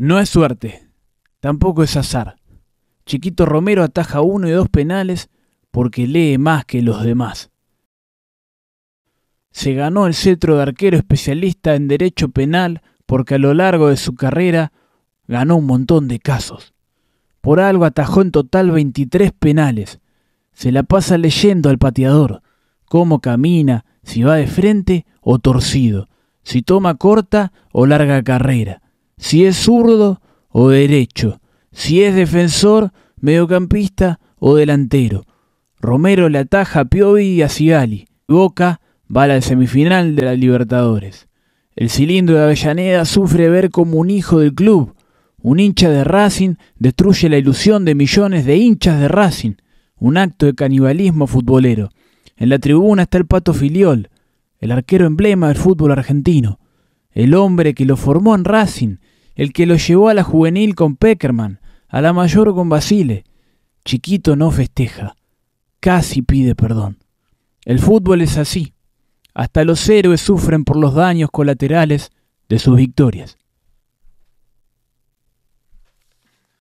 No es suerte, tampoco es azar. Chiquito Romero ataja uno y dos penales porque lee más que los demás. Se ganó el cetro de arquero especialista en derecho penal porque a lo largo de su carrera ganó un montón de casos. Por algo atajó en total 23 penales. Se la pasa leyendo al pateador, cómo camina, si va de frente o torcido, si toma corta o larga carrera si es zurdo o derecho, si es defensor, mediocampista o delantero. Romero le ataja a Piovi y a Cigali. Boca va a la semifinal de la Libertadores. El cilindro de Avellaneda sufre ver como un hijo del club, un hincha de Racing, destruye la ilusión de millones de hinchas de Racing, un acto de canibalismo futbolero. En la tribuna está el Pato Filiol, el arquero emblema del fútbol argentino el hombre que lo formó en Racing, el que lo llevó a la juvenil con Peckerman, a la mayor con Basile. Chiquito no festeja, casi pide perdón. El fútbol es así. Hasta los héroes sufren por los daños colaterales de sus victorias.